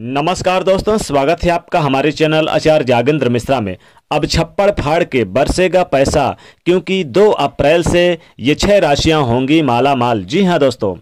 नमस्कार दोस्तों स्वागत है आपका हमारे चैनल आचार्य जागेंद्र मिश्रा में अब छप्पड़ फाड़ के बरसेगा पैसा क्योंकि 2 अप्रैल से ये छह राशियां होंगी माला माल जी हां दोस्तों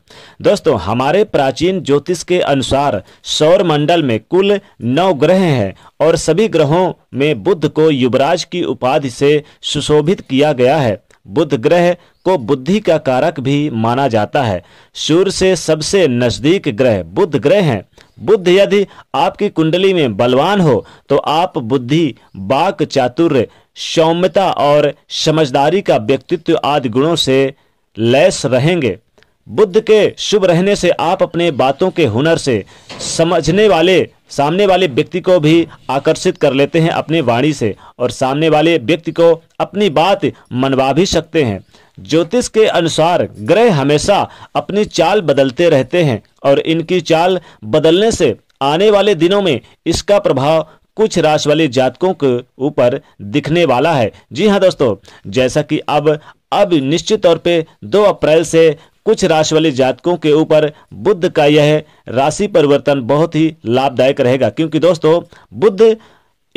दोस्तों हमारे प्राचीन ज्योतिष के अनुसार सौर मंडल में कुल नौ ग्रह हैं और सभी ग्रहों में बुद्ध को युवराज की उपाधि से सुशोभित किया गया है बुद्ध ग्रह को बुद्धि का कारक भी माना जाता है सूर्य से सबसे नज़दीक ग्रह बुद्ध ग्रह हैं बुद्ध यदि आपकी कुंडली में बलवान हो तो आप बुद्धि बाक चातुर्य सौम्यता और समझदारी का व्यक्तित्व आदि गुणों से लैस रहेंगे बुद्ध के शुभ रहने से आप अपने बातों के हुनर से समझने वाले सामने वाले व्यक्ति को भी आकर्षित कर लेते हैं अपनी वाणी से और सामने वाले व्यक्ति को अपनी बात मनवा भी सकते हैं ज्योतिष के अनुसार ग्रह हमेशा अपनी चाल बदलते रहते हैं और इनकी चाल बदलने से आने वाले दिनों में इसका प्रभाव कुछ राशि वाले जातकों के ऊपर दिखने वाला है जी हाँ दोस्तों जैसा कि अब अब निश्चित तौर पे 2 अप्रैल से कुछ राशि वाले जातकों के ऊपर बुद्ध का यह राशि परिवर्तन बहुत ही लाभदायक रहेगा क्योंकि दोस्तों बुद्ध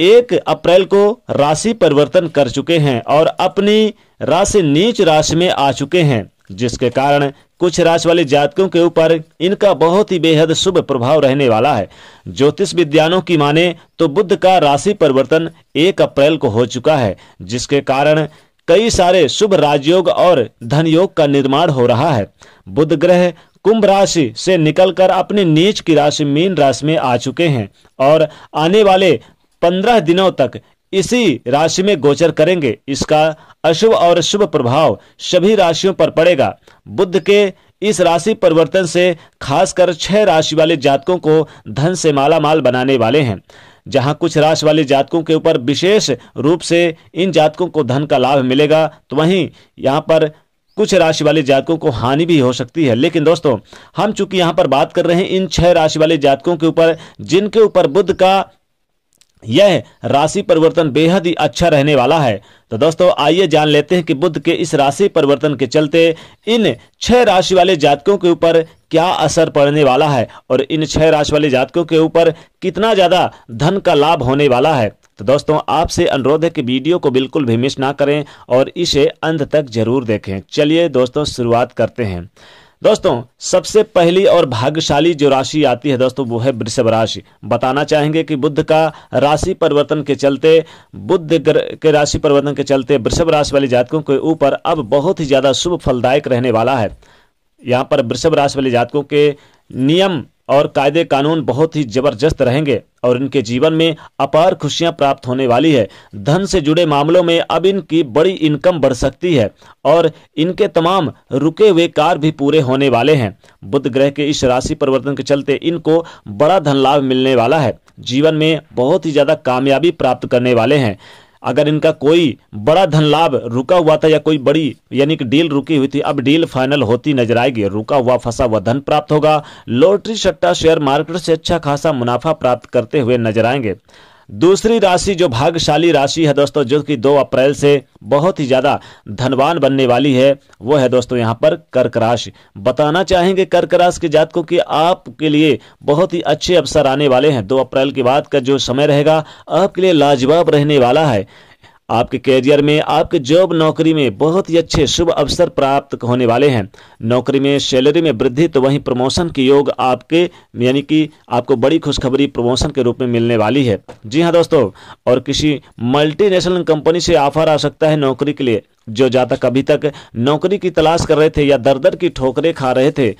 एक अप्रैल को राशि परिवर्तन कर चुके हैं और अपनी राशि नीच राशि में आ चुके हैं जिसके कारण कुछ राशि वाले जातकों के ऊपर इनका बहुत ही बेहद शुभ प्रभाव रहने वाला है ज्योतिष विद्वानों की माने तो बुद्ध का राशि परिवर्तन एक अप्रैल को हो चुका है जिसके कारण कई सारे शुभ राजयोग और धन योग का निर्माण हो रहा है बुध ग्रह कुंभ राशि से निकलकर अपने नीच की राशि मीन राशि में आ चुके हैं और आने वाले पंद्रह दिनों तक इसी राशि में गोचर करेंगे इसका अशुभ और शुभ प्रभाव सभी राशियों पर पड़ेगा बुद्ध के इस राशि परिवर्तन से खासकर छह राशि वाले जातकों को धन से माला माल बनाने वाले हैं जहां कुछ राशि वाले जातकों के ऊपर विशेष रूप से इन जातकों को धन का लाभ मिलेगा तो वहीं यहाँ पर कुछ राशि वाले जातकों को हानि भी हो सकती है लेकिन दोस्तों हम चूंकि यहाँ पर बात कर रहे हैं इन छह राशि वाले जातकों के ऊपर जिनके ऊपर बुद्ध का यह राशि परिवर्तन बेहद ही अच्छा रहने वाला है तो दोस्तों आइए जान लेते हैं कि बुद्ध के इस राशि परिवर्तन के चलते इन छह राशि वाले जातकों के ऊपर क्या असर पड़ने वाला है और इन छह राशि वाले जातकों के ऊपर कितना ज्यादा धन का लाभ होने वाला है तो दोस्तों आपसे अनुरोध है कि वीडियो को बिल्कुल भी मिस ना करें और इसे अंत तक जरूर देखें चलिए दोस्तों शुरुआत करते हैं दोस्तों सबसे पहली और भाग्यशाली जो राशि आती है दोस्तों वो है वृषभ राशि बताना चाहेंगे कि बुद्ध का राशि परिवर्तन के चलते बुद्ध के राशि परिवर्तन के चलते वृषभ राशि वाले जातकों के ऊपर अब बहुत ही ज़्यादा शुभ फलदायक रहने वाला है यहाँ पर वृषभ राशि वाले जातकों के नियम और कायदे कानून बहुत ही जबरदस्त रहेंगे और इनके जीवन में अपार खुशियां प्राप्त होने वाली है धन से जुड़े मामलों में अब इनकी बड़ी इनकम बढ़ सकती है और इनके तमाम रुके हुए कार्य भी पूरे होने वाले हैं बुध ग्रह के इस राशि परिवर्तन के चलते इनको बड़ा धन लाभ मिलने वाला है जीवन में बहुत ही ज़्यादा कामयाबी प्राप्त करने वाले हैं अगर इनका कोई बड़ा धन लाभ रुका हुआ था या कोई बड़ी यानी कि डील रुकी हुई थी अब डील फाइनल होती नजर आएगी रुका हुआ फंसा हुआ धन प्राप्त होगा लॉटरी सट्टा शेयर मार्केट से अच्छा खासा मुनाफा प्राप्त करते हुए नजर आएंगे दूसरी राशि जो भाग्यशाली राशि है दोस्तों जो कि दो अप्रैल से बहुत ही ज़्यादा धनवान बनने वाली है वो है दोस्तों यहाँ पर कर्क राशि बताना चाहेंगे कर्क राशि के जातकों की आपके लिए बहुत ही अच्छे अवसर आने वाले हैं दो अप्रैल के बाद का जो समय रहेगा आपके लिए लाजवाब रहने वाला है आपके कैरियर में आपके जॉब नौकरी में बहुत ही अच्छे शुभ अवसर प्राप्त होने वाले हैं नौकरी में सैलरी में वृद्धि तो वहीं प्रमोशन के योग आपके यानी कि आपको बड़ी खुशखबरी प्रमोशन के रूप में मिलने वाली है जी हाँ दोस्तों और किसी मल्टीनेशनल कंपनी से ऑफर आ सकता है नौकरी के लिए जो जातक अभी तक नौकरी की तलाश कर रहे थे या दर दर की ठोकरें खा रहे थे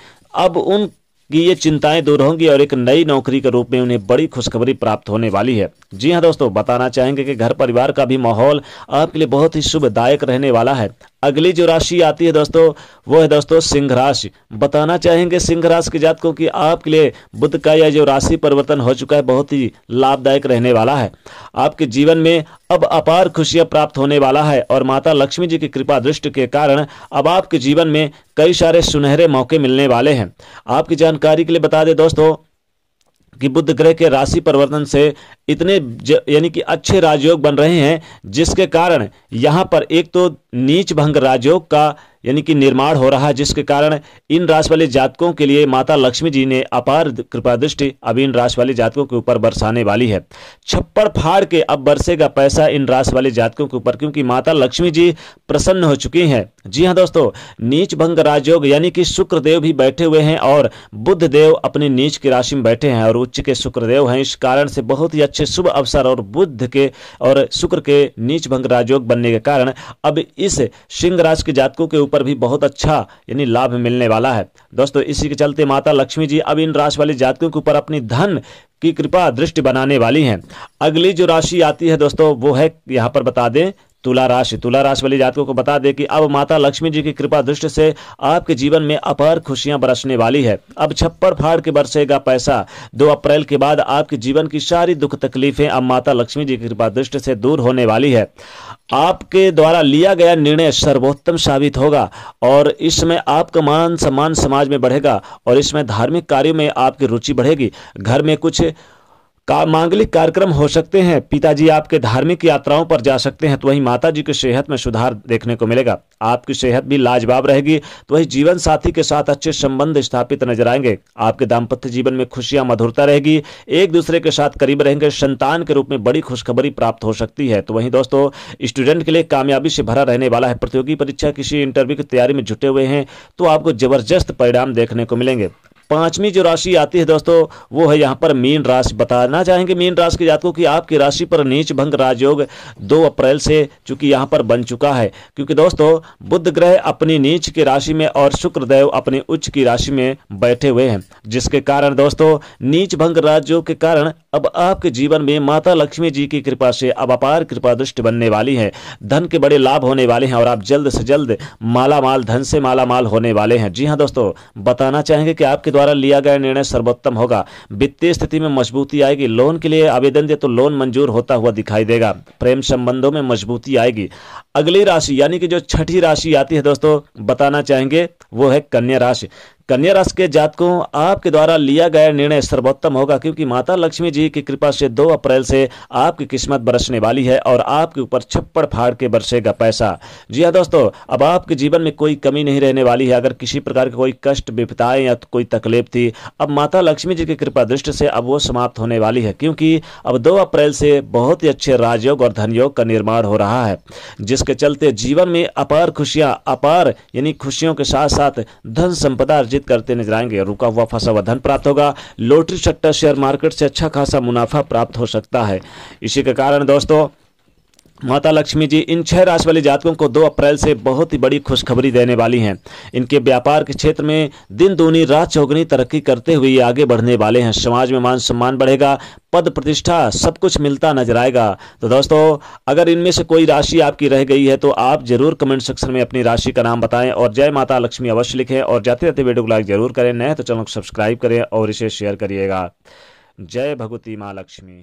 अब उन कि ये चिंताएं दूर होंगी और एक नई नौकरी के रूप में उन्हें बड़ी खुशखबरी प्राप्त होने वाली है जी हाँ दोस्तों बताना चाहेंगे कि घर परिवार का भी माहौल आपके लिए बहुत ही शुभदायक रहने वाला है अगली जो राशि आती है दोस्तों वो है दोस्तों सिंह राशि बताना चाहेंगे सिंह राशि के जातकों की आपके लिए बुद्ध का यह जो राशि परिवर्तन हो चुका है बहुत ही लाभदायक रहने वाला है आपके जीवन में अब अपार खुशियां प्राप्त होने वाला है और माता लक्ष्मी जी की कृपा दृष्टि के कारण अब आपके जीवन में कई सारे सुनहरे मौके मिलने वाले हैं आपकी जानकारी के लिए बता दें दोस्तों कि बुद्ध ग्रह के राशि परिवर्तन से इतने यानी कि अच्छे राजयोग बन रहे हैं जिसके कारण यहाँ पर एक तो नीच भंग राजयोग का यानी कि निर्माण हो रहा है जिसके कारण इन राशि वाले जातकों के लिए माता लक्ष्मी जी ने अपार कृपा दृष्टि अब इन राशि वाले जातकों के ऊपर बरसाने वाली है छप्पर फाड़ के अब बरसेगा पैसा इन राशि वाले जातकों के ऊपर क्योंकि माता लक्ष्मी जी प्रसन्न हो चुकी हैं जी हाँ दोस्तों नीच भंग राजयोग यानी कि शुक्रदेव भी बैठे हुए हैं और बुद्ध देव अपने नीच की राशि में बैठे हैं और उच्च के शुक्रदेव हैं इस कारण से बहुत ही अच्छे शुभ अवसर और बुद्ध के और शुक्र के नीच भंग राजयोग बनने के कारण अब इस सिंह राशि के जातकों के ऊपर भी बहुत अच्छा यानी लाभ मिलने वाला है दोस्तों इसी के चलते माता लक्ष्मी जी अब इन राशि वाले जातकों के ऊपर अपनी धन की कृपा दृष्टि बनाने वाली हैं अगली जो राशि आती है दोस्तों वो है यहाँ पर बता दें तुला राशि तुला राशि वाली जातकों को बता दें कि अब माता लक्ष्मी जी की कृपा दृष्टि से आपके जीवन में अपार खुशियां बरसने वाली है अब छप्पर फाड़ के बरसेगा पैसा दो अप्रैल के बाद आपके जीवन की सारी दुख तकलीफें अब माता लक्ष्मी जी की कृपा दृष्टि से दूर होने वाली है आपके द्वारा लिया गया निर्णय सर्वोत्तम साबित होगा और इसमें आपका मान सम्मान समाज में बढ़ेगा और इसमें धार्मिक कार्यों में आपकी रुचि बढ़ेगी घर में कुछ का मांगलिक कार्यक्रम हो सकते हैं पिताजी आपके धार्मिक यात्राओं पर जा सकते हैं तो वहीं माता जी की सेहत में सुधार देखने को मिलेगा आपकी सेहत भी लाजवाब रहेगी तो वही जीवन साथी के साथ अच्छे संबंध स्थापित नजर आएंगे आपके दाम्पत्य जीवन में खुशियां मधुरता रहेगी एक दूसरे के साथ करीब रहेंगे संतान के रूप में बड़ी खुशखबरी प्राप्त हो सकती है तो वही दोस्तों स्टूडेंट के लिए कामयाबी से भरा रहने वाला है प्रतियोगी परीक्षा किसी इंटरव्यू की तैयारी में जुटे हुए हैं तो आपको जबरदस्त परिणाम देखने को मिलेंगे पांचवी जो राशि आती है दोस्तों वो है यहाँ पर मीन राशि बताना चाहेंगे मीन राशि के जातकों की आपकी राशि पर नीच भंग राजयोग दो अप्रैल से चूंकि यहाँ पर बन चुका है क्योंकि दोस्तों बुद्ध ग्रह अपनी नीच की राशि में और शुक्रदेव अपने उच्च की राशि में बैठे हुए हैं जिसके कारण दोस्तों नीच भंग राजयोग के कारण अब आपके जीवन में माता लक्ष्मी जी की कृपा से अब अपार कृपा दृष्टि बनने वाली है धन के बड़े लाभ होने वाले हैं और आप जल्द से जल्द माला माल धन से माला माल होने वाले हैं जी हाँ दोस्तों बताना चाहेंगे कि आपके द्वारा लिया गया निर्णय सर्वोत्तम होगा वित्तीय स्थिति में मजबूती आएगी लोन के लिए आवेदन दे तो लोन मंजूर होता हुआ दिखाई देगा प्रेम संबंधों में मजबूती आएगी अगली राशि यानी कि जो छठी राशि आती है दोस्तों बताना चाहेंगे वो है कन्या राशि कन्या राशि के जातकों आपके द्वारा लिया गया निर्णय सर्वोत्तम होगा क्योंकि माता लक्ष्मी जी की कृपा से 2 अप्रैल से आपकी किस्मत बरसने वाली है और आपके ऊपर छप्पड़ फाड़ के बरसेगा पैसा जी हाँ दोस्तों अब आपके जीवन में कोई कमी नहीं रहने वाली है अगर किसी प्रकार की कोई कष्ट विपताएं या कोई तकलीफ थी अब माता लक्ष्मी जी की कृपा दृष्टि से अब वो समाप्त होने वाली है क्योंकि अब दो अप्रैल से बहुत ही अच्छे राजयोग और धनयोग का निर्माण हो रहा है जिसके चलते जीवन में अपार खुशियां अपार यानी खुशियों के साथ साथ धन संपदा अर्जित बातचीत करते नजर आएंगे रुका हुआ फंसा हुआ धन प्राप्त होगा लॉटरी सट्टा शेयर मार्केट से अच्छा खासा मुनाफा प्राप्त हो सकता है इसी के कारण दोस्तों माता लक्ष्मी जी इन छह राशि वाले जातकों को 2 अप्रैल से बहुत ही बड़ी खुशखबरी देने वाली हैं इनके व्यापार के क्षेत्र में दिन दूनी रात चौगनी तरक्की करते हुए आगे बढ़ने वाले हैं समाज में मान सम्मान बढ़ेगा पद प्रतिष्ठा सब कुछ मिलता नजर आएगा तो दोस्तों अगर इनमें से कोई राशि आपकी रह गई है तो आप जरूर कमेंट सेक्शन में अपनी राशि का नाम बताएं और जय माता लक्ष्मी अवश्य लिखें और जाते जाते वीडियो को लाइक जरूर करें नए तो चैनल को सब्सक्राइब करें और इसे शेयर करिएगा जय भगवती माँ लक्ष्मी